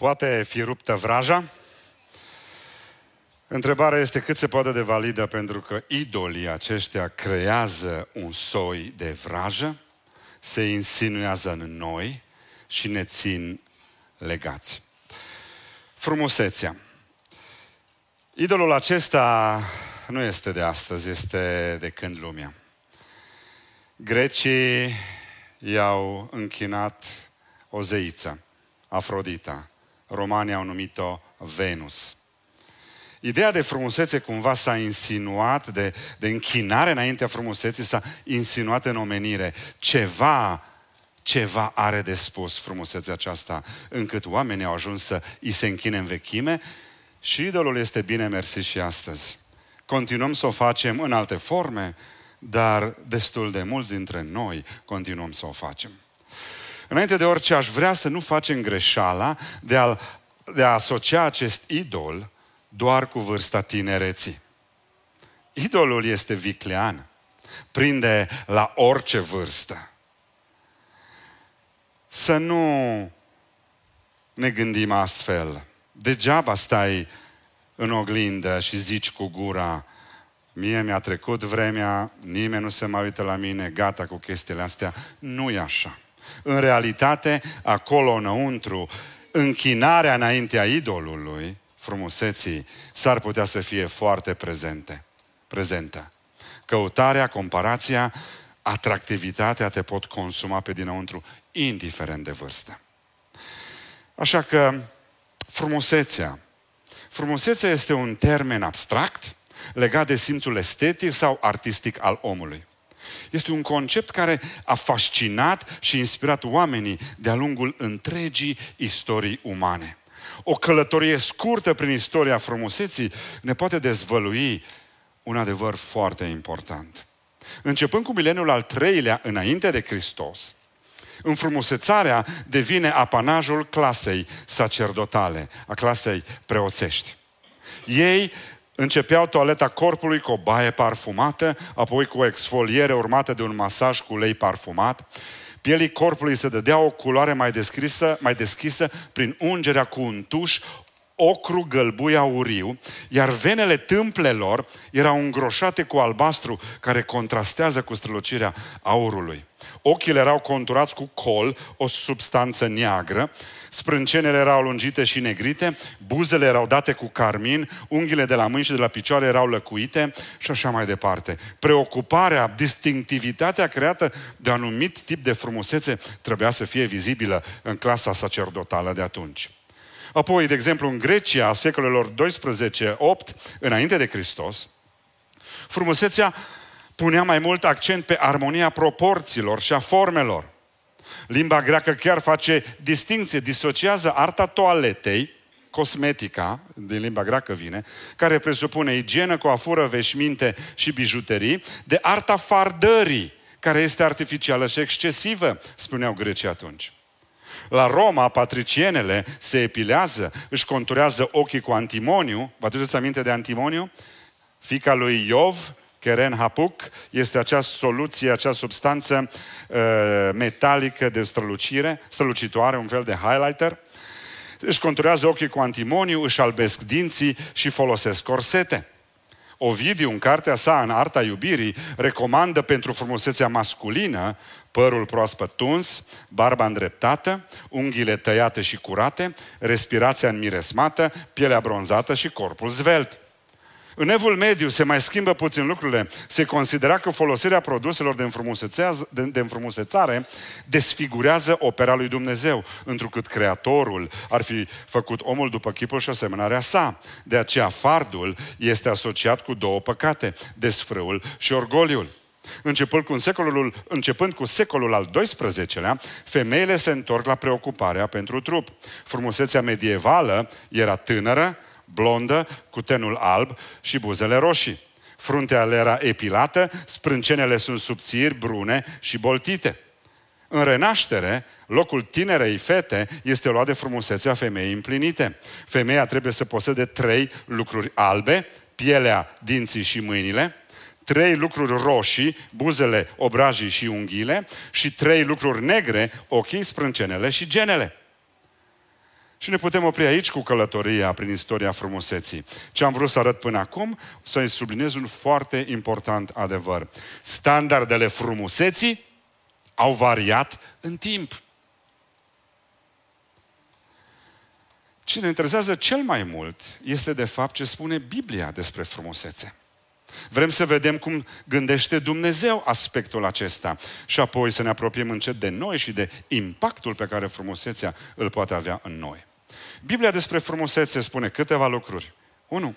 Poate fi ruptă vraja? Întrebarea este cât se poate de validă pentru că idolii aceștia creează un soi de vrajă, se insinuează în noi și ne țin legați. Frumusețea. Idolul acesta nu este de astăzi, este de când lumea. Grecii i-au închinat o zeiță, Afrodita, romanii au numit-o Venus. Ideea de frumusețe cumva s-a insinuat, de, de închinare înaintea frumuseții s-a insinuat în omenire. Ceva, ceva are de spus frumusețea aceasta, încât oamenii au ajuns să îi se închine în vechime și idolul este bine mersi și astăzi. Continuăm să o facem în alte forme, dar destul de mulți dintre noi continuăm să o facem. Înainte de orice, aș vrea să nu facem greșeala de a, de a asocia acest idol doar cu vârsta tinereții. Idolul este viclean. Prinde la orice vârstă. Să nu ne gândim astfel. Degeaba stai în oglindă și zici cu gura, mie mi-a trecut vremea, nimeni nu se mai uită la mine, gata cu chestiile astea. Nu e așa. În realitate, acolo înăuntru, închinarea înaintea idolului, frumuseții, s-ar putea să fie foarte prezente, prezentă. Căutarea, comparația, atractivitatea te pot consuma pe dinăuntru, indiferent de vârstă. Așa că frumusețea. Frumusețea este un termen abstract legat de simțul estetic sau artistic al omului este un concept care a fascinat și inspirat oamenii de-a lungul întregii istorii umane. O călătorie scurtă prin istoria frumuseții ne poate dezvălui un adevăr foarte important. Începând cu mileniul al treilea înainte de Hristos, înfrumusețarea devine apanajul clasei sacerdotale, a clasei preoțești. Ei Începeau toaleta corpului cu o baie parfumată, apoi cu o exfoliere urmată de un masaj cu ulei parfumat. Pielii corpului se dădea o culoare mai deschisă, mai deschisă prin ungerea cu un tuș, ocru gălbui auriu, iar venele tâmplelor erau îngroșate cu albastru, care contrastează cu strălucirea aurului. Ochii erau conturați cu col, o substanță neagră, sprâncenele erau lungite și negrite, buzele erau date cu carmin, unghiile de la mâini și de la picioare erau lăcuite și așa mai departe. Preocuparea, distinctivitatea creată de anumit tip de frumusețe trebuia să fie vizibilă în clasa sacerdotală de atunci. Apoi, de exemplu, în Grecia, a secolelor 12-8, înainte de Hristos, frumusețea punea mai mult accent pe armonia proporțiilor și a formelor. Limba greacă chiar face distinție, disociază arta toaletei, cosmetica, din limba greacă vine, care presupune igienă, coafură, veșminte și bijuterii, de arta fardării, care este artificială și excesivă, spuneau grecii atunci. La Roma, patricienele se epilează, își conturează ochii cu antimoniu. Vă aduceți aminte de antimoniu? Fica lui Iov Keren Hapuk este acea soluție, acea substanță uh, metalică de strălucire, strălucitoare, un fel de highlighter. Își conturează ochii cu antimoniu, își albesc dinții și folosesc corsete. Ovidiu, în cartea sa, în Arta Iubirii, recomandă pentru frumusețea masculină părul proaspăt tuns, barba îndreptată, unghiile tăiate și curate, respirația înmiresmată, pielea bronzată și corpul zvelt. În evul mediu se mai schimbă puțin lucrurile. Se considera că folosirea produselor de, de, de înfrumusețare desfigurează opera lui Dumnezeu, întrucât Creatorul ar fi făcut omul după chipul și asemănarea sa. De aceea fardul este asociat cu două păcate, desfrâul și orgoliul. Începând cu, secolul, începând cu secolul al XII-lea, femeile se întorc la preocuparea pentru trup. Frumusețea medievală era tânără, blondă, cu tenul alb și buzele roșii. Fruntea le era epilată, sprâncenele sunt subțiri, brune și boltite. În renaștere, locul tinerei fete este luat de frumusețea femeii împlinite. Femeia trebuie să posede trei lucruri albe, pielea, dinții și mâinile, trei lucruri roșii, buzele, obrajii și unghiile, și trei lucruri negre, ochii, sprâncenele și genele. Și ne putem opri aici cu călătoria prin istoria frumuseții. Ce am vrut să arăt până acum, să subliniez un foarte important adevăr. Standardele frumuseții au variat în timp. Ce ne interesează cel mai mult este de fapt ce spune Biblia despre frumusețe. Vrem să vedem cum gândește Dumnezeu aspectul acesta și apoi să ne apropiem încet de noi și de impactul pe care frumusețea îl poate avea în noi. Biblia despre frumusețe spune câteva lucruri. Unu,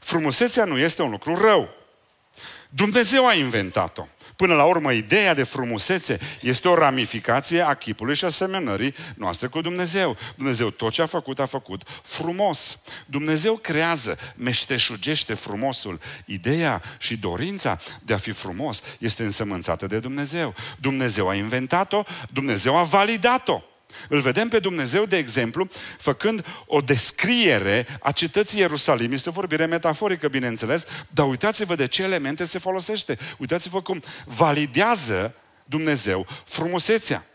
Frumusețea nu este un lucru rău. Dumnezeu a inventat-o. Până la urmă, ideea de frumusețe este o ramificație a chipului și asemănării noastre cu Dumnezeu. Dumnezeu tot ce a făcut, a făcut frumos. Dumnezeu creează, meșteșugește frumosul. Ideea și dorința de a fi frumos este însămânțată de Dumnezeu. Dumnezeu a inventat-o, Dumnezeu a validat-o. Îl vedem pe Dumnezeu, de exemplu, făcând o descriere a cetății Ierusalim. Este o vorbire metaforică, bineînțeles, dar uitați-vă de ce elemente se folosește. Uitați-vă cum validează Dumnezeu frumusețea.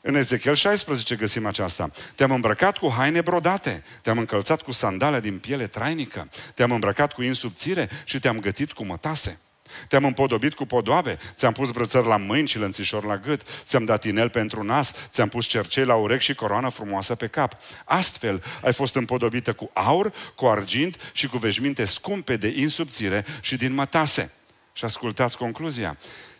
În Ezechiel 16 găsim aceasta. Te-am îmbrăcat cu haine brodate, te-am încălțat cu sandale din piele trainică, te-am îmbrăcat cu insubțire și te-am gătit cu mătase. Te-am împodobit cu podoabe, ți-am pus brățări la mâini și lănțișor la gât, ți-am dat inel pentru nas, ți-am pus cercei la urechi și coroană frumoasă pe cap. Astfel ai fost împodobită cu aur, cu argint și cu veșminte scumpe de insubțire și din mătase. Și ascultați concluzia.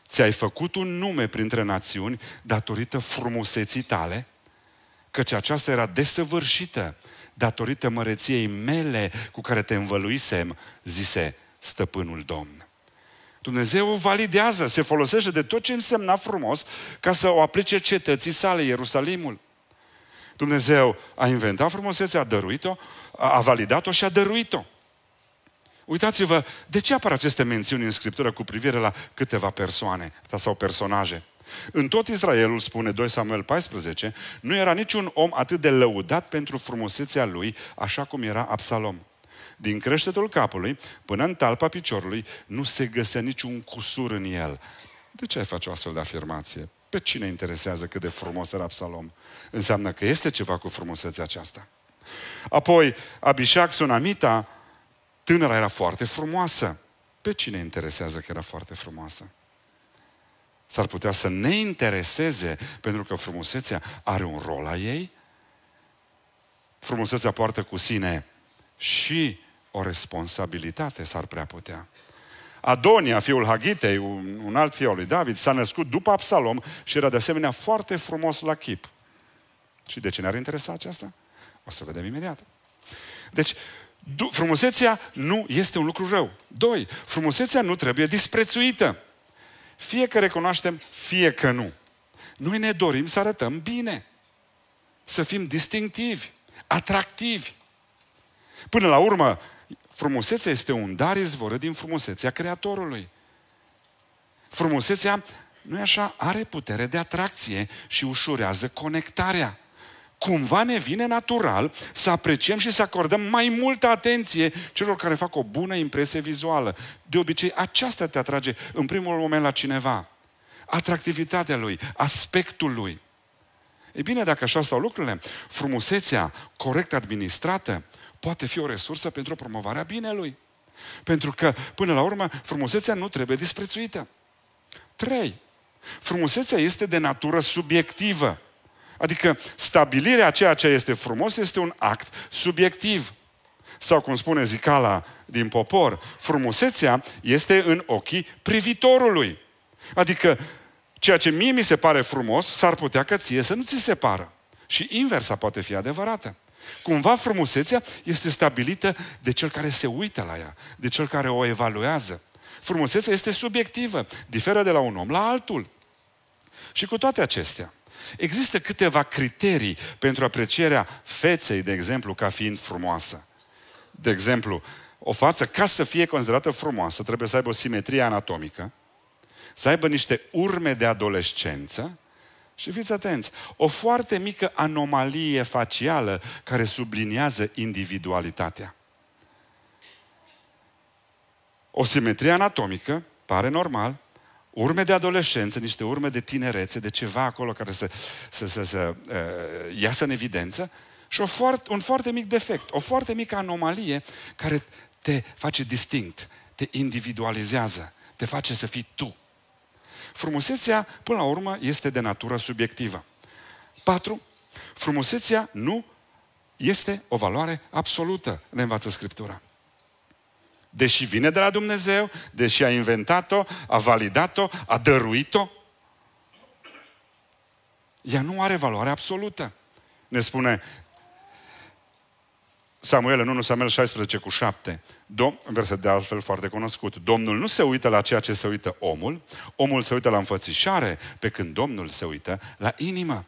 Ți-ai făcut un nume printre națiuni datorită frumuseții tale, căci aceasta era desăvârșită datorită măreției mele cu care te învăluisem, zise stăpânul Domn. Dumnezeu o validează, se folosește de tot ce însemna frumos ca să o aplice cetății sale, Ierusalimul. Dumnezeu a inventat frumusețea, a dăruit-o, a validat-o și a dăruit-o. Uitați-vă, de ce apar aceste mențiuni în Scriptură cu privire la câteva persoane sau personaje? În tot Israelul, spune 2 Samuel 14, nu era niciun om atât de lăudat pentru frumusețea lui, așa cum era Absalom din creștetul capului până în talpa piciorului, nu se găsea niciun cusur în el. De ce ai face o astfel de afirmație? Pe cine interesează cât de frumos era Absalom? Înseamnă că este ceva cu frumusețea aceasta. Apoi, Abishag, Sunamita, tânăra era foarte frumoasă. Pe cine interesează că era foarte frumoasă? S-ar putea să ne intereseze, pentru că frumusețea are un rol la ei. Frumusețea poartă cu sine și o responsabilitate s-ar prea putea. Adonia, fiul Hagitei, un, un alt fiu al lui David, s-a născut după Absalom și era de asemenea foarte frumos la chip. Și de ce ne-ar interesa aceasta? O să vedem imediat. Deci, frumusețea nu este un lucru rău. Doi, frumusețea nu trebuie disprețuită. Fie că recunoaștem, fie că nu. Noi ne dorim să arătăm bine, să fim distinctivi, atractivi. Până la urmă, Frumusețea este un dar izvorât din frumusețea Creatorului. Frumusețea, nu așa, are putere de atracție și ușurează conectarea. Cumva ne vine natural să apreciem și să acordăm mai multă atenție celor care fac o bună impresie vizuală. De obicei, aceasta te atrage în primul moment la cineva. Atractivitatea lui, aspectul lui. E bine, dacă așa stau lucrurile, frumusețea corect administrată poate fi o resursă pentru promovarea binelui. Pentru că, până la urmă, frumusețea nu trebuie disprețuită. 3. Frumusețea este de natură subiectivă. Adică stabilirea ceea ce este frumos este un act subiectiv. Sau cum spune zicala din popor, frumusețea este în ochii privitorului. Adică ceea ce mie mi se pare frumos, s-ar putea că ție să nu ți se pară. Și inversa poate fi adevărată. Cumva frumusețea este stabilită de cel care se uită la ea, de cel care o evaluează. Frumusețea este subiectivă, diferă de la un om la altul. Și cu toate acestea, există câteva criterii pentru aprecierea feței, de exemplu, ca fiind frumoasă. De exemplu, o față, ca să fie considerată frumoasă, trebuie să aibă o simetrie anatomică, să aibă niște urme de adolescență, și fiți atenți, o foarte mică anomalie facială care subliniază individualitatea. O simetrie anatomică, pare normal, urme de adolescență, niște urme de tinerețe, de ceva acolo care să, să, să, să uh, iasă în evidență și o foarte, un foarte mic defect, o foarte mică anomalie care te face distinct, te individualizează, te face să fii tu. Frumusețea, până la urmă, este de natură subiectivă. 4. Frumusețea nu este o valoare absolută, ne învață Scriptura. Deși vine de la Dumnezeu, deși a inventat-o, a validat-o, a dăruit-o, ea nu are valoare absolută. Ne spune Samuel în 1 Samuel 16 cu 7. Dom- verset de altfel foarte cunoscut. Domnul nu se uită la ceea ce se uită omul, omul se uită la înfățișare, pe când Domnul se uită la inimă.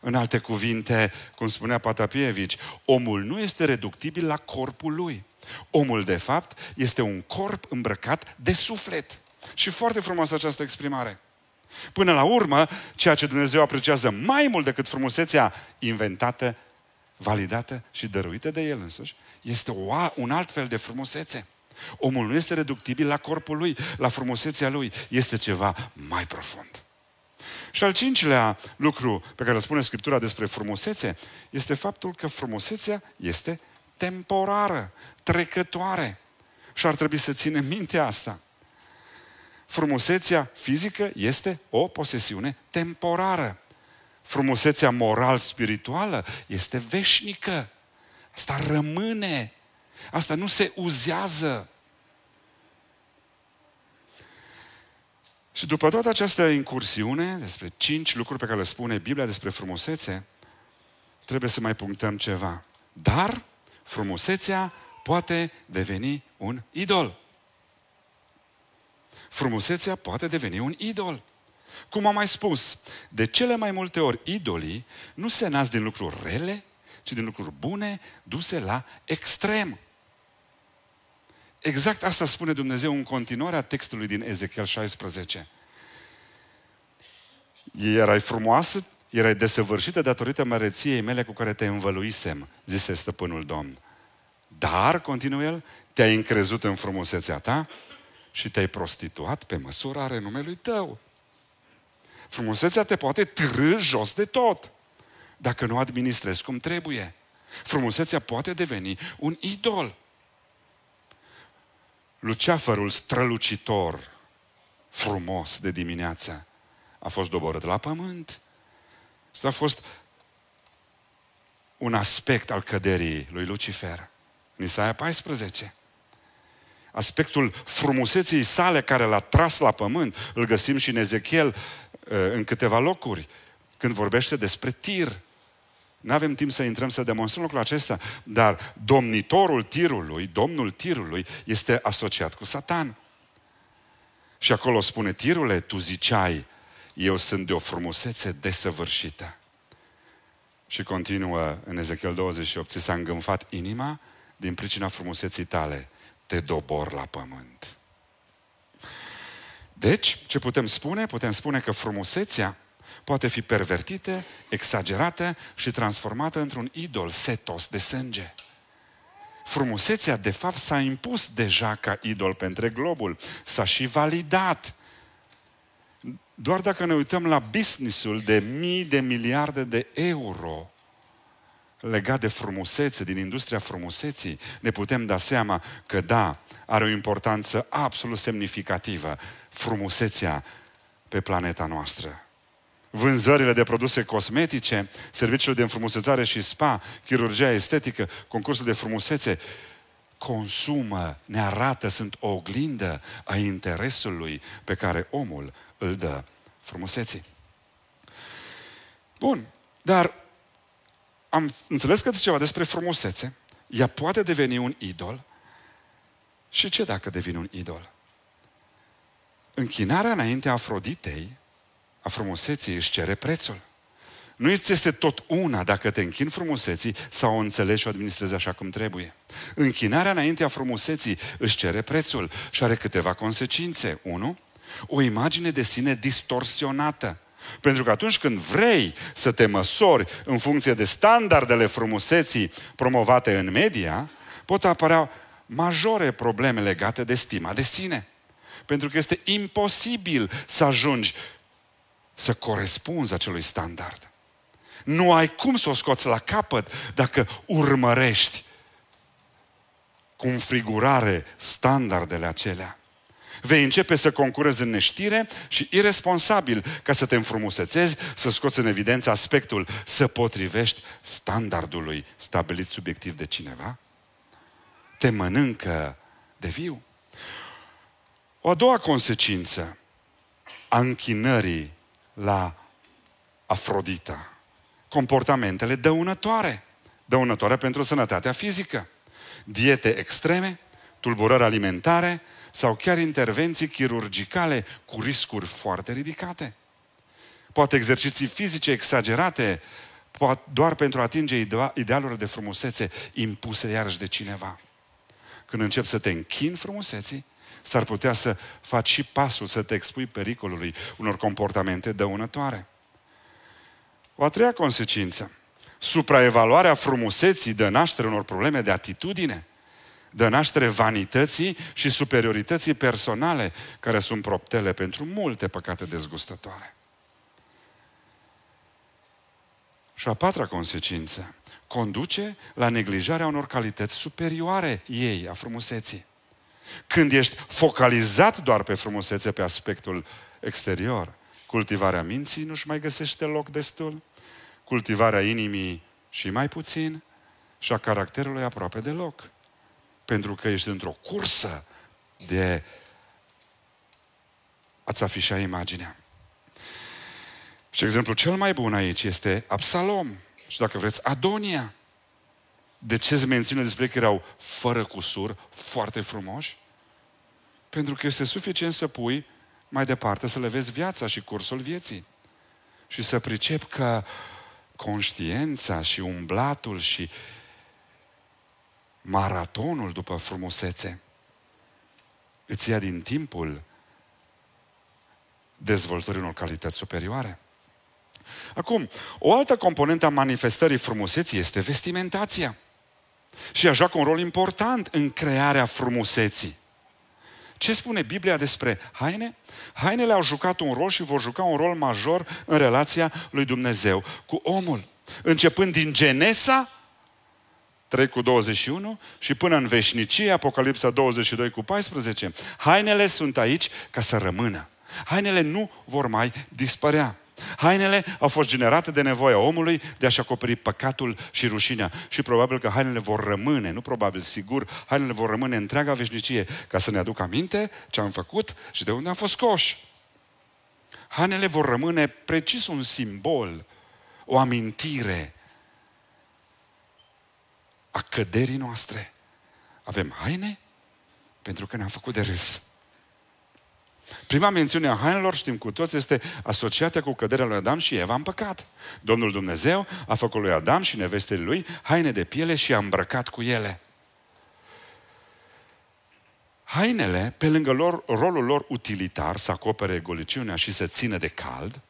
În alte cuvinte, cum spunea Patapievici, omul nu este reductibil la corpul lui. Omul, de fapt, este un corp îmbrăcat de suflet. Și foarte frumoasă această exprimare. Până la urmă, ceea ce Dumnezeu apreciază mai mult decât frumusețea inventată validată și dăruită de El însuși, este o, un alt fel de frumusețe. Omul nu este reductibil la corpul lui, la frumusețea lui. Este ceva mai profund. Și al cincilea lucru pe care îl spune Scriptura despre frumusețe este faptul că frumusețea este temporară, trecătoare. Și ar trebui să ținem minte asta. Frumusețea fizică este o posesiune temporară frumusețea moral-spirituală este veșnică. Asta rămâne. Asta nu se uzează. Și după toată această incursiune despre cinci lucruri pe care le spune Biblia despre frumusețe, trebuie să mai punctăm ceva. Dar frumusețea poate deveni un idol. Frumusețea poate deveni un idol. Cum am mai spus, de cele mai multe ori idolii nu se nasc din lucruri rele, ci din lucruri bune duse la extrem. Exact asta spune Dumnezeu în continuarea textului din Ezechiel 16. Erai frumoasă, erai desăvârșită datorită măreției mele cu care te învăluisem, zise stăpânul Domn. Dar, continuă el, te-ai încrezut în frumusețea ta și te-ai prostituat pe măsura renumelui tău. Frumusețea te poate târâ jos de tot dacă nu administrezi cum trebuie. Frumusețea poate deveni un idol. Luceafărul strălucitor, frumos de dimineață, a fost doborât la pământ. Asta a fost un aspect al căderii lui Lucifer. În Isaia 14. Aspectul frumuseții sale care l-a tras la pământ, îl găsim și în Ezechiel Uh, în câteva locuri, când vorbește despre tir. Nu avem timp să intrăm să demonstrăm lucrul acesta, dar domnitorul tirului, domnul tirului, este asociat cu Satan. Și acolo spune, tirule, tu ziceai, eu sunt de o frumusețe desăvârșită. Și continuă în Ezechiel 28, ți s-a îngânfat inima din pricina frumuseții tale, te dobor la pământ. Deci, ce putem spune? Putem spune că frumusețea poate fi pervertită, exagerată și transformată într-un idol setos de sânge. Frumusețea, de fapt, s-a impus deja ca idol pe întreg globul. S-a și validat. Doar dacă ne uităm la businessul de mii de miliarde de euro legat de frumusețe, din industria frumuseții, ne putem da seama că da, are o importanță absolut semnificativă, frumusețea pe planeta noastră. Vânzările de produse cosmetice, serviciile de înfrumusețare și spa, chirurgia estetică, concursul de frumusețe, consumă, ne arată, sunt o oglindă a interesului pe care omul îl dă frumuseții. Bun, dar am înțeles că ceva despre frumusețe. Ea poate deveni un idol, și ce dacă devin un idol? Închinarea înaintea Afroditei, a frumuseții, își cere prețul. Nu îți este tot una dacă te închin frumuseții sau o înțelegi și o administrezi așa cum trebuie. Închinarea înaintea frumuseții își cere prețul și are câteva consecințe. Unu, o imagine de sine distorsionată. Pentru că atunci când vrei să te măsori în funcție de standardele frumuseții promovate în media, pot apărea majore probleme legate de stima de sine. Pentru că este imposibil să ajungi să corespunzi acelui standard. Nu ai cum să o scoți la capăt dacă urmărești cu înfrigurare standardele acelea. Vei începe să concurezi în neștire și irresponsabil ca să te înfrumusețezi, să scoți în evidență aspectul să potrivești standardului stabilit subiectiv de cineva te mănâncă de viu. O a doua consecință a închinării la Afrodita, comportamentele dăunătoare, dăunătoare pentru sănătatea fizică, diete extreme, tulburări alimentare sau chiar intervenții chirurgicale cu riscuri foarte ridicate. Poate exerciții fizice exagerate, doar pentru a atinge idealurile de frumusețe impuse iarăși de cineva când începi să te închin frumuseții, s-ar putea să faci și pasul să te expui pericolului unor comportamente dăunătoare. O a treia consecință, supraevaluarea frumuseții dă naștere unor probleme de atitudine, dă naștere vanității și superiorității personale, care sunt proptele pentru multe păcate dezgustătoare. Și a patra consecință, conduce la neglijarea unor calități superioare ei, a frumuseții. Când ești focalizat doar pe frumusețe, pe aspectul exterior, cultivarea minții nu-și mai găsește loc destul, cultivarea inimii și mai puțin, și a caracterului aproape deloc. Pentru că ești într-o cursă de a-ți afișa imaginea. Și exemplul cel mai bun aici este Absalom și dacă vreți, Adonia. De ce se menține despre că erau fără cusur, foarte frumoși? Pentru că este suficient să pui mai departe, să le vezi viața și cursul vieții. Și să pricep că conștiența și umblatul și maratonul după frumusețe îți ia din timpul dezvoltării unor calități superioare. Acum, o altă componentă a manifestării frumuseții este vestimentația. Și ea joacă un rol important în crearea frumuseții. Ce spune Biblia despre haine? Hainele au jucat un rol și vor juca un rol major în relația lui Dumnezeu cu omul. Începând din Genesa 3 cu 21 și până în veșnicie, Apocalipsa 22 cu 14. Hainele sunt aici ca să rămână. Hainele nu vor mai dispărea. Hainele au fost generate de nevoia omului de a-și acoperi păcatul și rușinea. Și probabil că hainele vor rămâne, nu probabil, sigur, hainele vor rămâne întreaga veșnicie ca să ne aducă aminte ce am făcut și de unde am fost coși. Hainele vor rămâne precis un simbol, o amintire a căderii noastre. Avem haine pentru că ne-am făcut de râs. Prima mențiune a hainelor, știm cu toți, este asociată cu căderea lui Adam și Eva în păcat. Domnul Dumnezeu a făcut lui Adam și nevestele lui haine de piele și a îmbrăcat cu ele. Hainele, pe lângă lor, rolul lor utilitar, să acopere goliciunea și să țină de cald,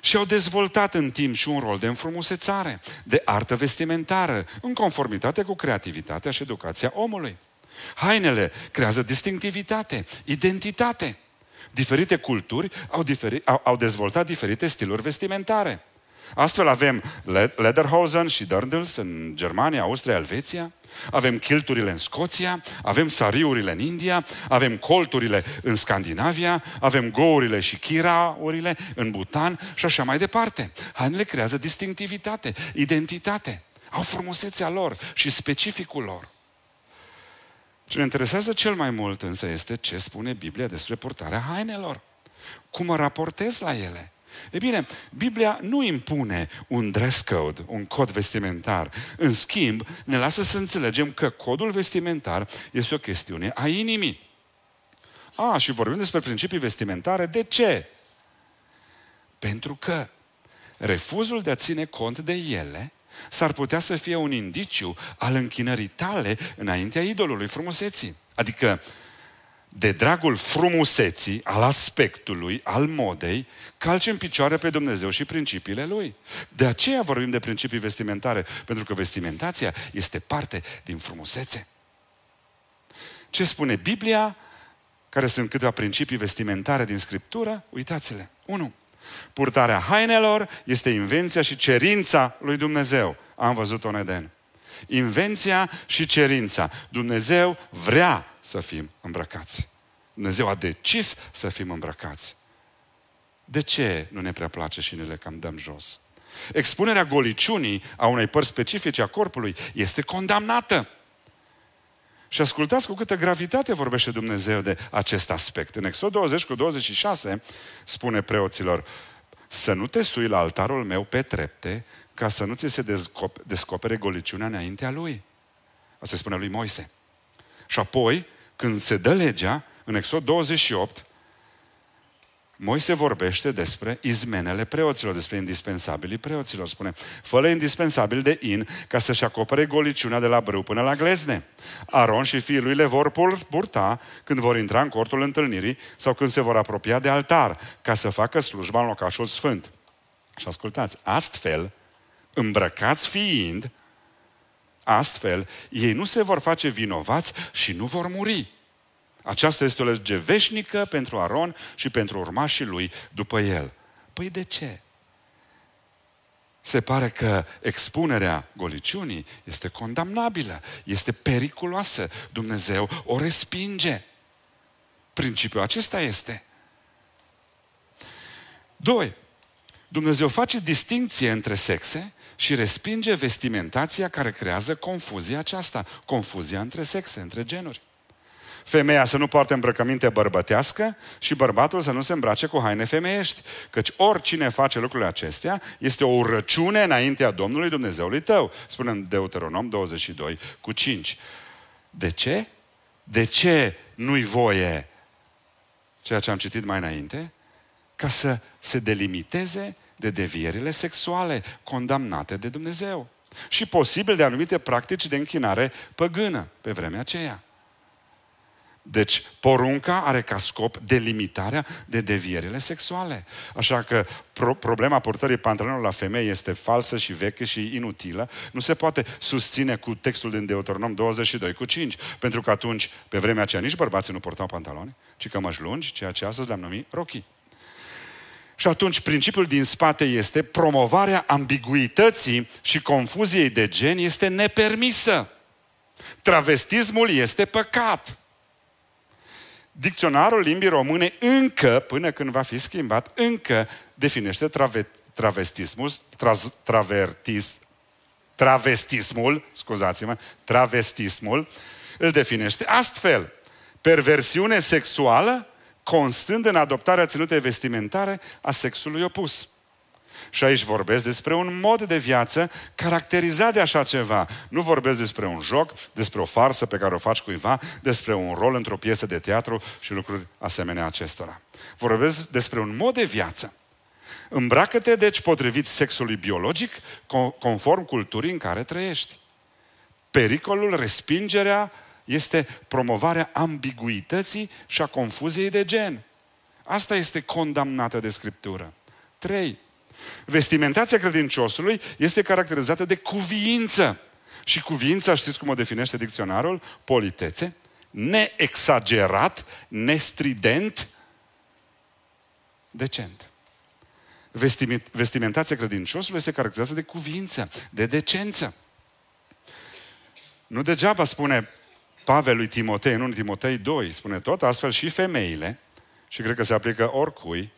și au dezvoltat în timp și un rol de înfrumusețare, de artă vestimentară, în conformitate cu creativitatea și educația omului. Hainele creează distinctivitate, identitate. Diferite culturi au, diferi, au, au dezvoltat diferite stiluri vestimentare. Astfel avem Lederhosen și Dirndls în Germania, Austria, Elveția, avem kilturile în Scoția, avem sariurile în India, avem colturile în Scandinavia, avem gourile și chiraurile în Butan și așa mai departe. Hainele creează distinctivitate, identitate. Au frumusețea lor și specificul lor. Ce ne interesează cel mai mult însă este ce spune Biblia despre purtarea hainelor. Cum mă raportez la ele? E bine, Biblia nu impune un dress code, un cod vestimentar. În schimb, ne lasă să înțelegem că codul vestimentar este o chestiune a inimii. A, și vorbim despre principii vestimentare. De ce? Pentru că refuzul de a ține cont de ele s-ar putea să fie un indiciu al închinării tale înaintea idolului frumuseții. Adică, de dragul frumuseții, al aspectului, al modei, calci în picioare pe Dumnezeu și principiile Lui. De aceea vorbim de principii vestimentare, pentru că vestimentația este parte din frumusețe. Ce spune Biblia? Care sunt câteva principii vestimentare din Scriptură? Uitați-le. 1. Purtarea hainelor este invenția și cerința lui Dumnezeu. Am văzut-o în Eden. Invenția și cerința. Dumnezeu vrea să fim îmbrăcați. Dumnezeu a decis să fim îmbrăcați. De ce nu ne prea place și ne le cam dăm jos? Expunerea goliciunii a unei părți specifice a corpului este condamnată. Și ascultați cu câtă gravitate vorbește Dumnezeu de acest aspect. În Exod 20 cu 26 spune preoților, să nu te sui la altarul meu pe trepte, ca să nu ți se descop- descopere goliciunea înaintea lui. Asta spune lui Moise. Și apoi, când se dă legea, în Exod 28, Moise vorbește despre izmenele preoților, despre indispensabilii preoților. Spune, fă indispensabil de in ca să-și acopere goliciunea de la brâu până la glezne. Aron și fiii lui le vor purta când vor intra în cortul întâlnirii sau când se vor apropia de altar, ca să facă slujba în locașul sfânt. Și ascultați, astfel, îmbrăcați fiind, astfel, ei nu se vor face vinovați și nu vor muri. Aceasta este o lege veșnică pentru Aron și pentru urmașii lui după el. Păi de ce? Se pare că expunerea goliciunii este condamnabilă, este periculoasă. Dumnezeu o respinge. Principiul acesta este. Doi, Dumnezeu face distinție între sexe și respinge vestimentația care creează confuzia aceasta, confuzia între sexe, între genuri femeia să nu poarte îmbrăcăminte bărbătească și bărbatul să nu se îmbrace cu haine femeiești. Căci oricine face lucrurile acestea este o urăciune înaintea Domnului Dumnezeului tău. Spune în Deuteronom 22 cu 5. De ce? De ce nu-i voie ceea ce am citit mai înainte? Ca să se delimiteze de devierile sexuale condamnate de Dumnezeu și posibil de anumite practici de închinare păgână pe vremea aceea. Deci porunca are ca scop delimitarea de devierile sexuale. Așa că pro- problema portării pantalonilor la femei este falsă și veche și inutilă. Nu se poate susține cu textul din Deuteronom 22 cu 5, pentru că atunci, pe vremea aceea, nici bărbații nu portau pantaloni, ci cămăși lungi, ceea ce astăzi le-am numit rochii. Și atunci principiul din spate este promovarea ambiguității și confuziei de gen este nepermisă. Travestismul este păcat dicționarul limbii române încă, până când va fi schimbat, încă definește trave, travestismul, traz, travertis, travestismul, scuzați-mă, travestismul, îl definește astfel. Perversiune sexuală constând în adoptarea ținutei vestimentare a sexului opus. Și aici vorbesc despre un mod de viață caracterizat de așa ceva. Nu vorbesc despre un joc, despre o farsă pe care o faci cuiva, despre un rol într-o piesă de teatru și lucruri asemenea acestora. Vorbesc despre un mod de viață. Îmbracă-te, deci, potrivit sexului biologic, conform culturii în care trăiești. Pericolul, respingerea, este promovarea ambiguității și a confuziei de gen. Asta este condamnată de Scriptură. 3. Vestimentația credinciosului este caracterizată de cuviință. Și cuviința, știți cum o definește dicționarul? Politețe, neexagerat, nestrident, decent. Vestimentația credinciosului este caracterizată de cuviință, de decență. Nu degeaba spune Pavel lui Timotei, în 1 Timotei 2, spune tot, astfel și femeile, și cred că se aplică oricui,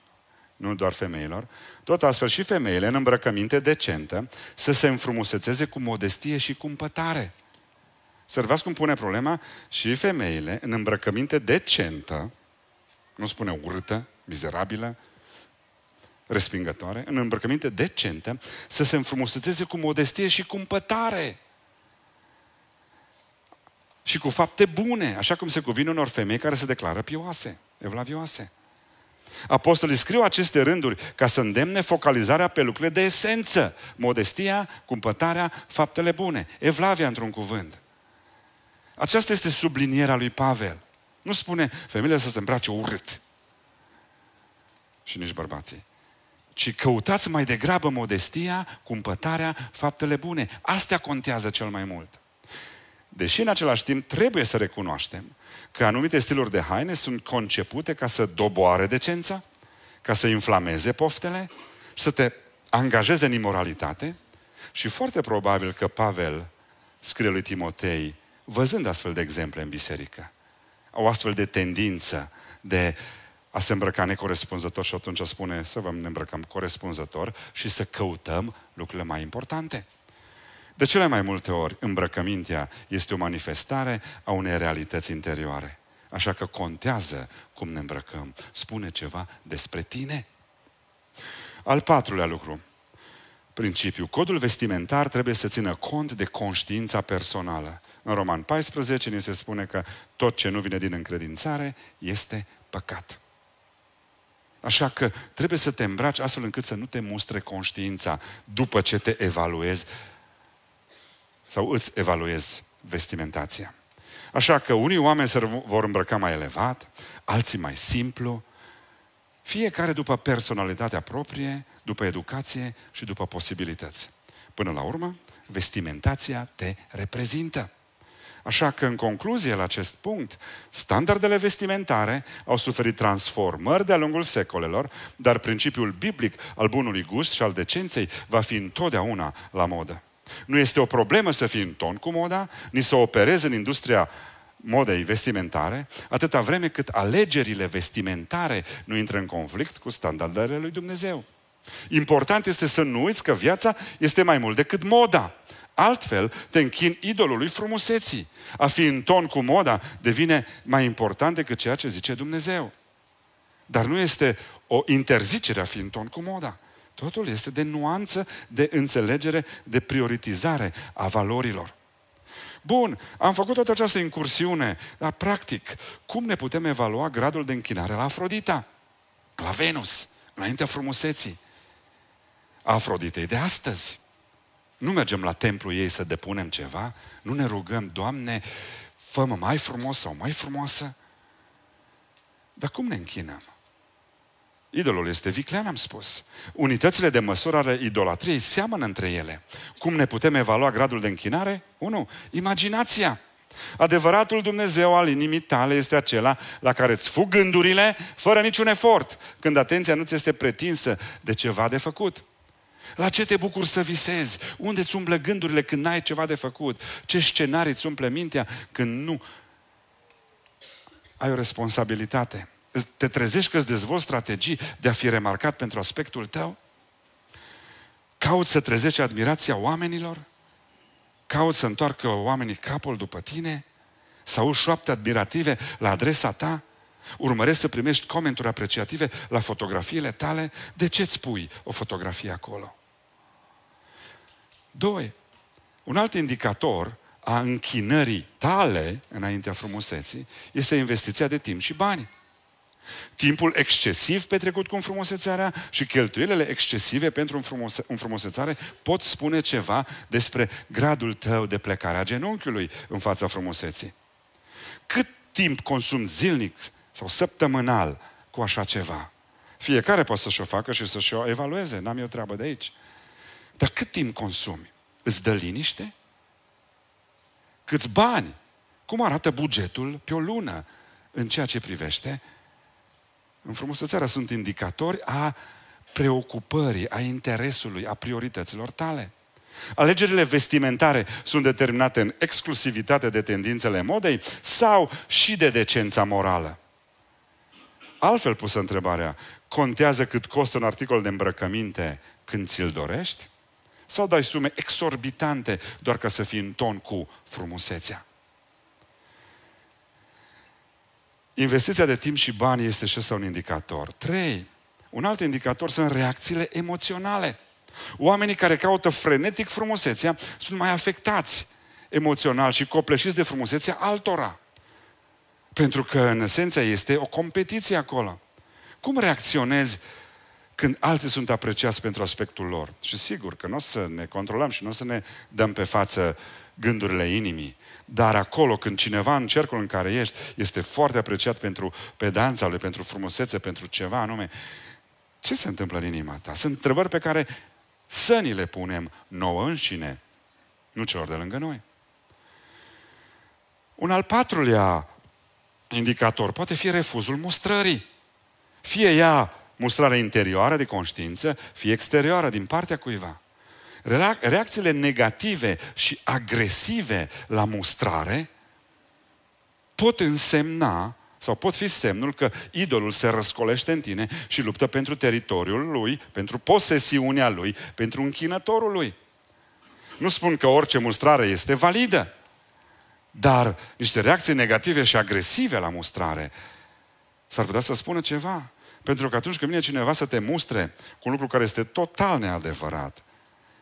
nu doar femeilor, tot astfel și femeile în îmbrăcăminte decentă să se înfrumusețeze cu modestie și cu împătare. Observați cum pune problema și femeile în îmbrăcăminte decentă, nu spune urâtă, mizerabilă, respingătoare, în îmbrăcăminte decentă, să se înfrumusețeze cu modestie și cu împătare. Și cu fapte bune, așa cum se cuvine unor femei care se declară pioase, evlavioase. Apostolii scriu aceste rânduri ca să îndemne focalizarea pe lucrurile de esență, modestia, cumpătarea, faptele bune, evlavia într-un cuvânt. Aceasta este sublinierea lui Pavel. Nu spune femeile să se îmbrace urât și nici bărbații ci căutați mai degrabă modestia, cumpătarea, faptele bune. Astea contează cel mai mult. Deși în același timp trebuie să recunoaștem că anumite stiluri de haine sunt concepute ca să doboare decența, ca să inflameze poftele, să te angajeze în imoralitate și foarte probabil că Pavel scrie lui Timotei, văzând astfel de exemple în biserică, o astfel de tendință de a se îmbrăca necorespunzător și atunci spune să vă îmbrăcăm corespunzător și să căutăm lucrurile mai importante. De cele mai multe ori, îmbrăcămintea este o manifestare a unei realități interioare. Așa că contează cum ne îmbrăcăm. Spune ceva despre tine. Al patrulea lucru. Principiu. Codul vestimentar trebuie să țină cont de conștiința personală. În Roman 14 ni se spune că tot ce nu vine din încredințare este păcat. Așa că trebuie să te îmbraci astfel încât să nu te mustre conștiința după ce te evaluezi sau îți evaluezi vestimentația. Așa că unii oameni se vor îmbrăca mai elevat, alții mai simplu, fiecare după personalitatea proprie, după educație și după posibilități. Până la urmă, vestimentația te reprezintă. Așa că, în concluzie la acest punct, standardele vestimentare au suferit transformări de-a lungul secolelor, dar principiul biblic al bunului gust și al decenței va fi întotdeauna la modă. Nu este o problemă să fii în ton cu moda, ni să operezi în industria modei vestimentare, atâta vreme cât alegerile vestimentare nu intră în conflict cu standardele lui Dumnezeu. Important este să nu uiți că viața este mai mult decât moda. Altfel, te închin idolului frumuseții. A fi în ton cu moda devine mai important decât ceea ce zice Dumnezeu. Dar nu este o interzicere a fi în ton cu moda. Totul este de nuanță, de înțelegere, de prioritizare a valorilor. Bun, am făcut toată această incursiune, dar practic, cum ne putem evalua gradul de închinare la Afrodita? La Venus, înaintea frumuseții. Afroditei de astăzi. Nu mergem la templu ei să depunem ceva, nu ne rugăm, Doamne, fă mai frumos sau mai frumoasă. Dar cum ne închinăm? Idolul este viclean, am spus. Unitățile de măsură ale idolatriei seamănă între ele. Cum ne putem evalua gradul de închinare? 1. Imaginația. Adevăratul Dumnezeu al inimii tale este acela la care îți fug gândurile fără niciun efort, când atenția nu ți este pretinsă de ceva de făcut. La ce te bucuri să visezi? Unde îți umple gândurile când n-ai ceva de făcut? Ce scenarii îți umple mintea când nu ai o responsabilitate? Te trezești că îți dezvolți strategii de a fi remarcat pentru aspectul tău? Cauți să trezești admirația oamenilor? Cauți să întoarcă oamenii capul după tine? Să au șoapte admirative la adresa ta? Urmărești să primești comenturi apreciative la fotografiile tale? De ce îți pui o fotografie acolo? Doi, un alt indicator a închinării tale înaintea frumuseții este investiția de timp și bani. Timpul excesiv petrecut cu înfrumusețarea și cheltuielile excesive pentru înfrumusețare pot spune ceva despre gradul tău de plecare a genunchiului în fața frumuseții. Cât timp consum zilnic sau săptămânal cu așa ceva? Fiecare poate să-și o facă și să-și o evalueze, n-am eu treabă de aici. Dar cât timp consumi? Îți dă liniște? Câți bani? Cum arată bugetul pe o lună în ceea ce privește în frumusețarea sunt indicatori a preocupării, a interesului, a priorităților tale. Alegerile vestimentare sunt determinate în exclusivitate de tendințele modei sau și de decența morală? Altfel pusă întrebarea, contează cât costă un articol de îmbrăcăminte când ți-l dorești? Sau dai sume exorbitante doar ca să fii în ton cu frumusețea? Investiția de timp și bani este și asta un indicator. Trei, un alt indicator sunt reacțiile emoționale. Oamenii care caută frenetic frumusețea sunt mai afectați emoțional și copleșiți de frumusețea altora. Pentru că, în esență, este o competiție acolo. Cum reacționezi când alții sunt apreciați pentru aspectul lor? Și sigur că nu o să ne controlăm și nu o să ne dăm pe față uh, gândurile inimii. Dar acolo, când cineva în cercul în care ești, este foarte apreciat pentru pedanța lui, pentru frumusețe, pentru ceva anume, ce se întâmplă în inima ta? Sunt întrebări pe care să ni le punem nouă înșine, nu celor de lângă noi. Un al patrulea indicator poate fi refuzul mustrării. Fie ea mustrare interioară de conștiință, fie exterioară din partea cuiva reacțiile negative și agresive la mustrare pot însemna sau pot fi semnul că idolul se răscolește în tine și luptă pentru teritoriul lui, pentru posesiunea lui, pentru închinătorul lui. Nu spun că orice mustrare este validă, dar niște reacții negative și agresive la mustrare s-ar putea să spună ceva. Pentru că atunci când vine cineva să te mustre cu un lucru care este total neadevărat,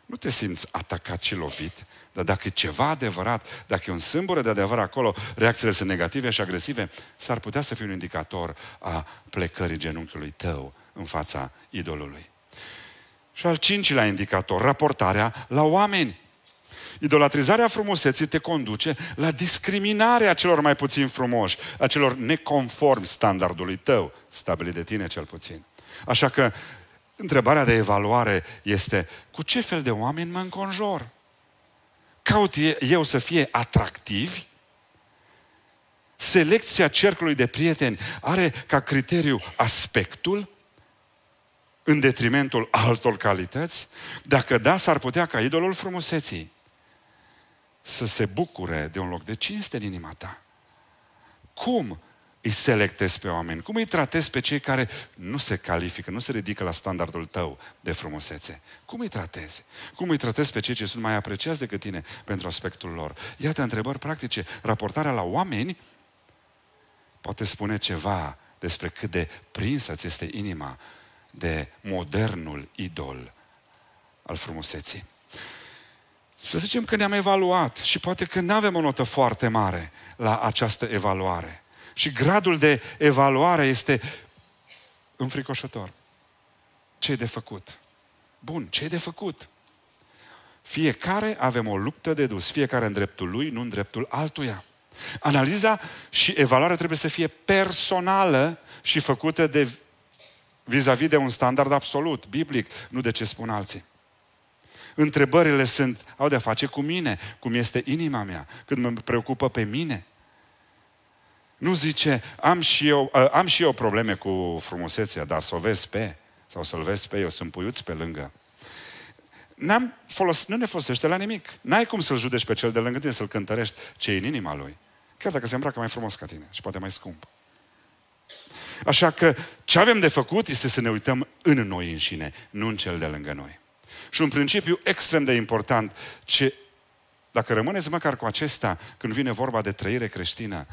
nu te simți atacat și lovit, dar dacă e ceva adevărat, dacă e un sâmbură de adevăr acolo, reacțiile sunt negative și agresive, s-ar putea să fie un indicator a plecării genunchiului tău în fața idolului. Și al cincilea indicator, raportarea la oameni. Idolatrizarea frumuseții te conduce la discriminarea celor mai puțin frumoși, a celor neconform standardului tău, stabilit de tine cel puțin. Așa că întrebarea de evaluare este cu ce fel de oameni mă înconjor? Caut eu să fie atractivi? Selecția cercului de prieteni are ca criteriu aspectul în detrimentul altor calități? Dacă da, s-ar putea ca idolul frumuseții să se bucure de un loc de cinste din inima ta. Cum îi selectezi pe oameni? Cum îi tratezi pe cei care nu se califică, nu se ridică la standardul tău de frumusețe? Cum îi tratezi? Cum îi tratezi pe cei ce sunt mai apreciați decât tine pentru aspectul lor? Iată întrebări practice. Raportarea la oameni poate spune ceva despre cât de prinsă ți este inima de modernul idol al frumuseții. Să zicem că ne-am evaluat și poate că nu avem o notă foarte mare la această evaluare și gradul de evaluare este înfricoșător. ce de făcut? Bun, ce de făcut? Fiecare avem o luptă de dus, fiecare în dreptul lui, nu în dreptul altuia. Analiza și evaluarea trebuie să fie personală și făcută de vis-a-vis de un standard absolut, biblic, nu de ce spun alții. Întrebările sunt, au de-a face cu mine, cum este inima mea, când mă preocupă pe mine, nu zice, am și eu, ă, am și eu probleme cu frumusețea, dar să o vezi pe, sau să-l vezi pe, eu sunt puiuți pe lângă. N-am folos, nu ne folosește la nimic. N-ai cum să-l judești pe cel de lângă tine, să-l cântărești ce e în inima lui. Chiar dacă se îmbracă mai frumos ca tine și poate mai scump. Așa că ce avem de făcut este să ne uităm în noi înșine, nu în cel de lângă noi. Și un principiu extrem de important, ce, dacă rămâneți măcar cu acesta, când vine vorba de trăire creștină,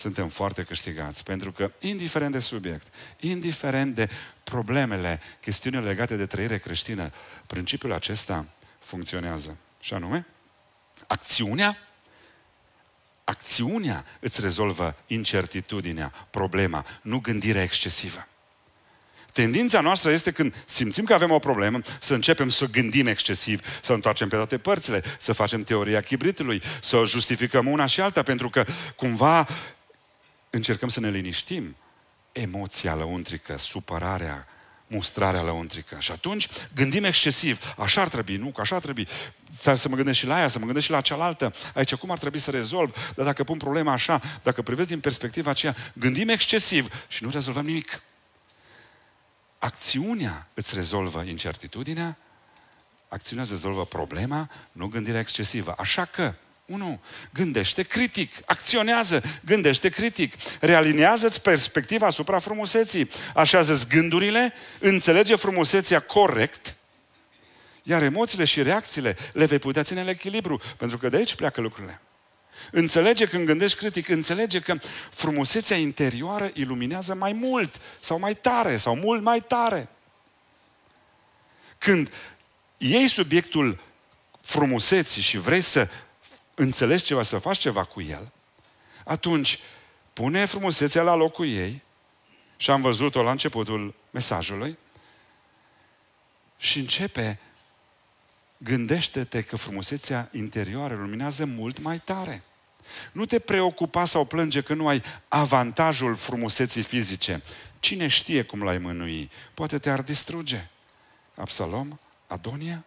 suntem foarte câștigați. Pentru că, indiferent de subiect, indiferent de problemele, chestiunile legate de trăire creștină, principiul acesta funcționează. Și anume, acțiunea acțiunea îți rezolvă incertitudinea, problema, nu gândirea excesivă. Tendința noastră este când simțim că avem o problemă, să începem să gândim excesiv, să întoarcem pe toate părțile, să facem teoria chibritului, să o justificăm una și alta, pentru că cumva încercăm să ne liniștim, emoția lăuntrică, supărarea, mustrarea lăuntrică. Și atunci gândim excesiv. Așa ar trebui, nu? Că așa ar trebui. Să mă gândesc și la aia, să mă gândesc și la cealaltă. Aici cum ar trebui să rezolv? Dar dacă pun problema așa, dacă privesc din perspectiva aceea, gândim excesiv și nu rezolvăm nimic. Acțiunea îți rezolvă incertitudinea, acțiunea îți rezolvă problema, nu gândirea excesivă. Așa că, 1. Gândește critic, acționează, gândește critic, realinează-ți perspectiva asupra frumuseții, așează-ți gândurile, înțelege frumuseția corect, iar emoțiile și reacțiile le vei putea ține în echilibru, pentru că de aici pleacă lucrurile. Înțelege când gândești critic, înțelege că frumusețea interioară iluminează mai mult sau mai tare sau mult mai tare. Când iei subiectul frumuseții și vrei să înțelegi ceva, să faci ceva cu el, atunci pune frumusețea la locul ei și am văzut-o la începutul mesajului și începe gândește-te că frumusețea interioară luminează mult mai tare. Nu te preocupa sau plânge că nu ai avantajul frumuseții fizice. Cine știe cum l-ai mânui? Poate te-ar distruge. Absalom, Adonia,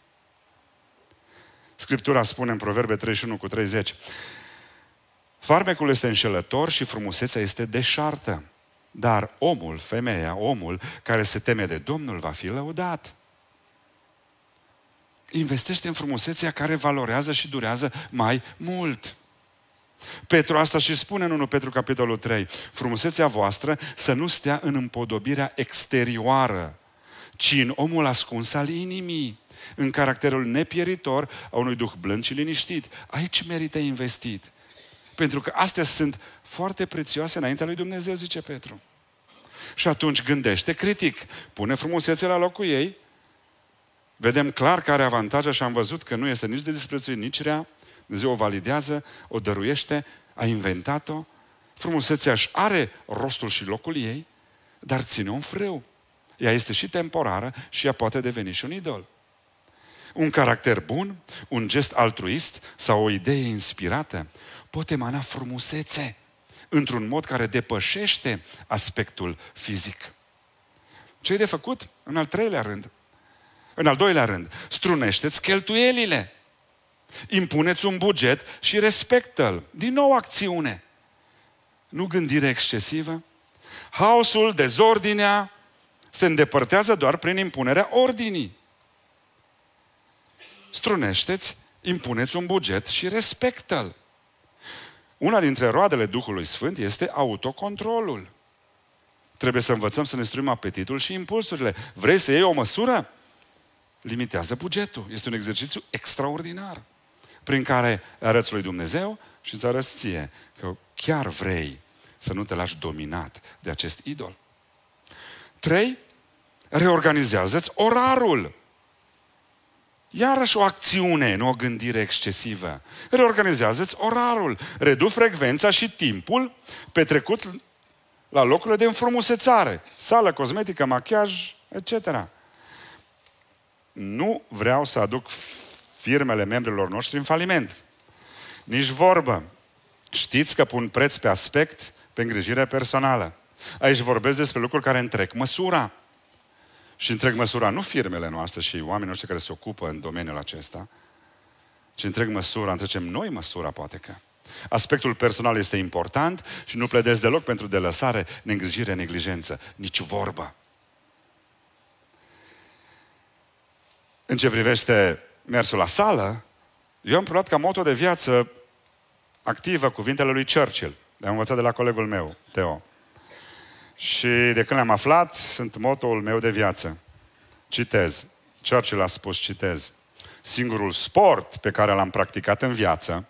Scriptura spune în Proverbe 31 cu 30, farmecul este înșelător și frumusețea este deșartă, dar omul, femeia, omul care se teme de Domnul va fi lăudat. Investește în frumusețea care valorează și durează mai mult. Petru asta și spune în 1 Petru capitolul 3, frumusețea voastră să nu stea în împodobirea exterioară, ci în omul ascuns al inimii în caracterul nepieritor a unui duh blând și liniștit. Aici merită investit. Pentru că astea sunt foarte prețioase înaintea lui Dumnezeu, zice Petru. Și atunci gândește critic, pune frumusețe la locul ei, vedem clar care are avantaje și am văzut că nu este nici de disprețuit, nici rea, Dumnezeu o validează, o dăruiește, a inventat-o, frumusețea și are rostul și locul ei, dar ține un frâu. Ea este și temporară și ea poate deveni și un idol. Un caracter bun, un gest altruist sau o idee inspirată pot emana frumusețe într-un mod care depășește aspectul fizic. Ce e de făcut? În al treilea rând. În al doilea rând, struneșteți cheltuielile. Impuneți un buget și respectă-l. Din nou acțiune. Nu gândire excesivă. Haosul, dezordinea se îndepărtează doar prin impunerea ordinii strunește-ți, impuneți un buget și respectă-l. Una dintre roadele Duhului Sfânt este autocontrolul. Trebuie să învățăm să ne strâim apetitul și impulsurile. Vrei să iei o măsură? Limitează bugetul. Este un exercițiu extraordinar prin care arăți lui Dumnezeu și îți arăți ție că chiar vrei să nu te lași dominat de acest idol. 3. Reorganizează-ți orarul. Iarăși o acțiune, nu o gândire excesivă. Reorganizează-ți orarul, redu frecvența și timpul petrecut la locurile de înfrumusețare, sală, cosmetică, machiaj, etc. Nu vreau să aduc firmele membrilor noștri în faliment. Nici vorbă. Știți că pun preț pe aspect, pe îngrijire personală. Aici vorbesc despre lucruri care întrec măsura și întreg măsura, nu firmele noastre și oamenii noștri care se ocupă în domeniul acesta, ci întreg măsura, întrecem noi măsura, poate că. Aspectul personal este important și nu pledez deloc pentru delăsare, neîngrijire, neglijență, nici vorbă. În ce privește mersul la sală, eu am preluat ca moto de viață activă cuvintele lui Churchill. Le-am învățat de la colegul meu, Teo. Și de când le-am aflat, sunt motoul meu de viață. Citez. Churchill a spus, citez. Singurul sport pe care l-am practicat în viață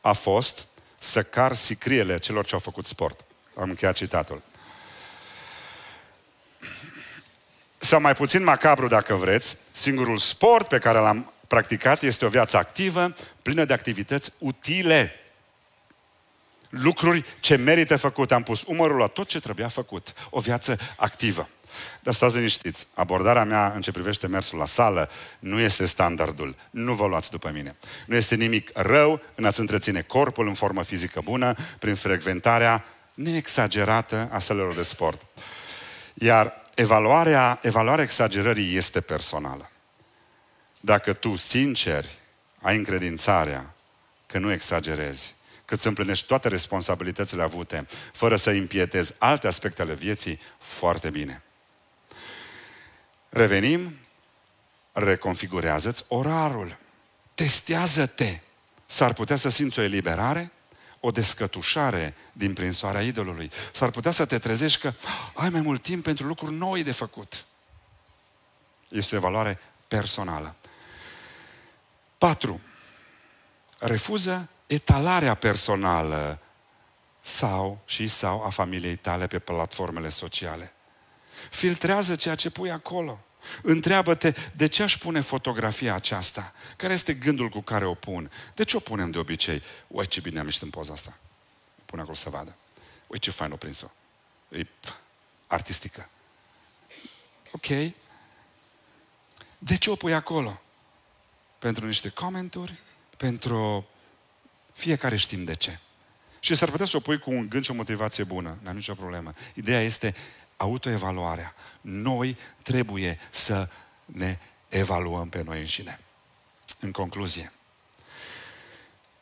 a fost să car sicriele celor ce au făcut sport. Am încheiat citatul. Sau mai puțin macabru, dacă vreți, singurul sport pe care l-am practicat este o viață activă, plină de activități utile lucruri ce merită făcut. Am pus umărul la tot ce trebuia făcut. O viață activă. Dar stați liniștiți, abordarea mea în ce privește mersul la sală nu este standardul. Nu vă luați după mine. Nu este nimic rău în a-ți întreține corpul în formă fizică bună prin frecventarea neexagerată a sălelor de sport. Iar evaluarea, evaluarea exagerării este personală. Dacă tu, sincer, ai încredințarea că nu exagerezi, cât să împlinești toate responsabilitățile avute, fără să impietezi alte aspecte ale vieții foarte bine. Revenim, reconfigurează-ți orarul, testează-te. S-ar putea să simți o eliberare, o descătușare din prinsoarea idolului. S-ar putea să te trezești că ah, ai mai mult timp pentru lucruri noi de făcut. Este o evaluare personală. 4. Refuză etalarea personală sau și sau a familiei tale pe platformele sociale. Filtrează ceea ce pui acolo. Întreabă-te de ce aș pune fotografia aceasta? Care este gândul cu care o pun? De ce o punem de obicei? Uai ce bine am ieșit în poza asta. O pun acolo să vadă. Uai ce fain o prins-o. E artistică. Ok. De ce o pui acolo? Pentru niște comenturi? Pentru fiecare știm de ce. Și s-ar putea să o pui cu un gând și o motivație bună, n-am nicio problemă. Ideea este autoevaluarea. Noi trebuie să ne evaluăm pe noi înșine. În concluzie,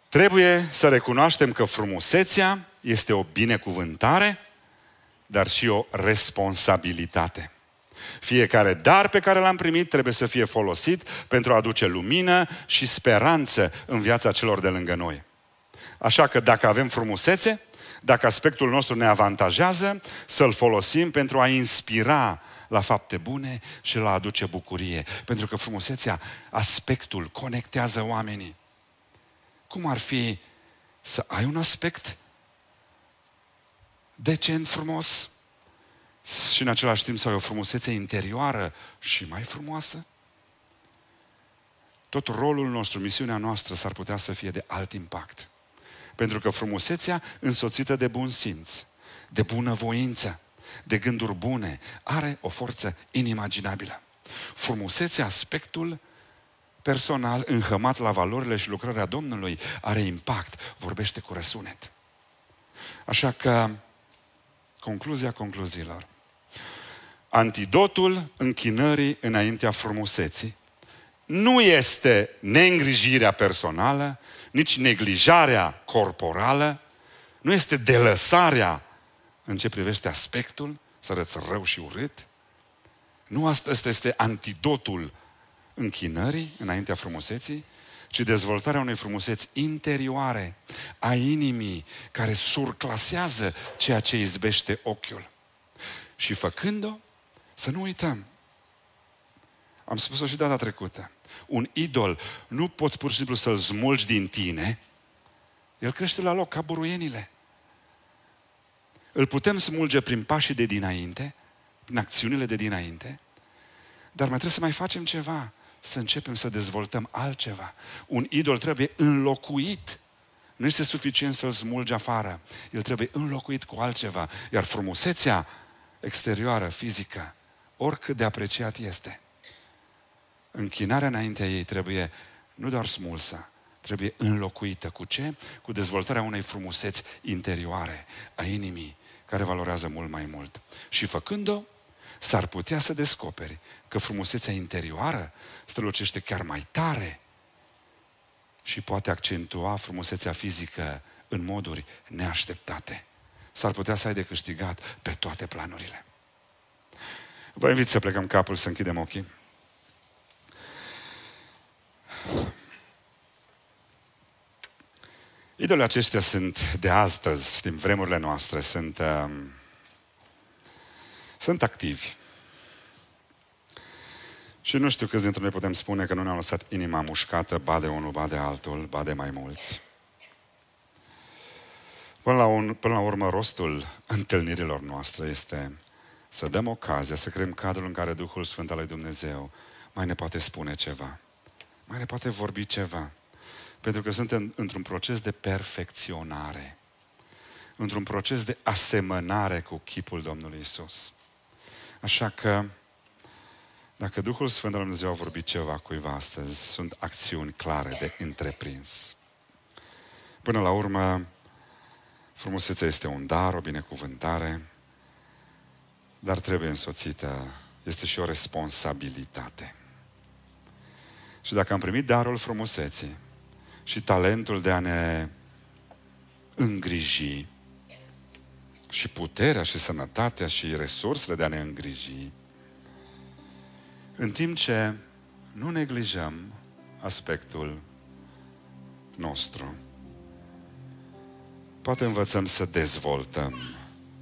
trebuie să recunoaștem că frumusețea este o binecuvântare, dar și o responsabilitate. Fiecare dar pe care l-am primit trebuie să fie folosit pentru a aduce lumină și speranță în viața celor de lângă noi. Așa că dacă avem frumusețe, dacă aspectul nostru ne avantajează, să-l folosim pentru a inspira la fapte bune și la aduce bucurie. Pentru că frumusețea, aspectul, conectează oamenii. Cum ar fi să ai un aspect decent, frumos și în același timp să ai o frumusețe interioară și mai frumoasă? Tot rolul nostru, misiunea noastră s-ar putea să fie de alt impact. Pentru că frumusețea însoțită de bun simț, de bună voință, de gânduri bune, are o forță inimaginabilă. Frumusețea, aspectul personal înhămat la valorile și lucrarea Domnului are impact, vorbește cu răsunet. Așa că, concluzia concluziilor. Antidotul închinării înaintea frumuseții nu este neîngrijirea personală, nici neglijarea corporală, nu este delăsarea în ce privește aspectul, să arăți rău și urât. Nu asta este antidotul închinării înaintea frumuseții, ci dezvoltarea unei frumuseți interioare a inimii care surclasează ceea ce izbește ochiul. Și făcând-o, să nu uităm. Am spus-o și data trecută un idol, nu poți pur și simplu să-l smulgi din tine, el crește la loc, ca buruienile. Îl putem smulge prin pașii de dinainte, prin acțiunile de dinainte, dar mai trebuie să mai facem ceva, să începem să dezvoltăm altceva. Un idol trebuie înlocuit. Nu este suficient să-l smulgi afară. El trebuie înlocuit cu altceva. Iar frumusețea exterioară, fizică, oricât de apreciat este, închinarea înaintea ei trebuie nu doar smulsă, trebuie înlocuită cu ce? Cu dezvoltarea unei frumuseți interioare a inimii, care valorează mult mai mult. Și făcând-o, s-ar putea să descoperi că frumusețea interioară strălucește chiar mai tare și poate accentua frumusețea fizică în moduri neașteptate. S-ar putea să ai de câștigat pe toate planurile. Vă invit să plecăm capul, să închidem ochii. Idolii acestea sunt de astăzi, din vremurile noastre, sunt, uh, sunt activi. Și nu știu câți dintre noi putem spune că nu ne au lăsat inima mușcată, ba de unul, ba de altul, ba de mai mulți. Până la, un, până la urmă, rostul întâlnirilor noastre este să dăm ocazia, să creăm cadrul în care Duhul Sfânt al lui Dumnezeu mai ne poate spune ceva, mai ne poate vorbi ceva, pentru că suntem într-un proces de perfecționare, într-un proces de asemănare cu chipul Domnului Isus. Așa că, dacă Duhul Sfânt al Dumnezeu a vorbit ceva cuiva astăzi, sunt acțiuni clare de întreprins. Până la urmă, frumusețea este un dar, o binecuvântare, dar trebuie însoțită, este și o responsabilitate. Și dacă am primit darul frumuseții, și talentul de a ne îngriji și puterea și sănătatea și resursele de a ne îngriji, în timp ce nu neglijăm aspectul nostru. Poate învățăm să dezvoltăm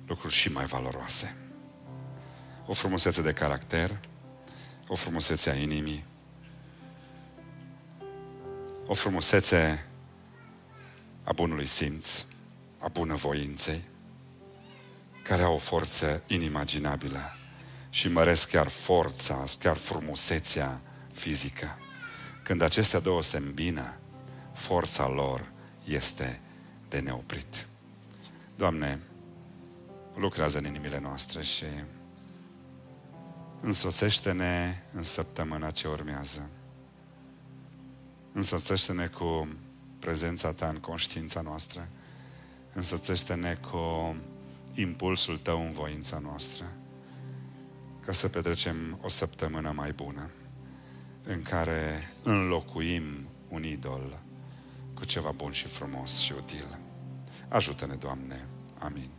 lucruri și mai valoroase. O frumusețe de caracter, o frumusețe a inimii, o frumusețe a bunului simț, a bunăvoinței, care au o forță inimaginabilă și măresc chiar forța, chiar frumusețea fizică. Când acestea două se îmbină, forța lor este de neoprit. Doamne, lucrează în inimile noastre și însoțește-ne în săptămâna ce urmează Însățește-ne cu prezența Ta în conștiința noastră. Însățește-ne cu impulsul Tău în voința noastră. Ca să petrecem o săptămână mai bună în care înlocuim un idol cu ceva bun și frumos și util. Ajută-ne, Doamne. Amin.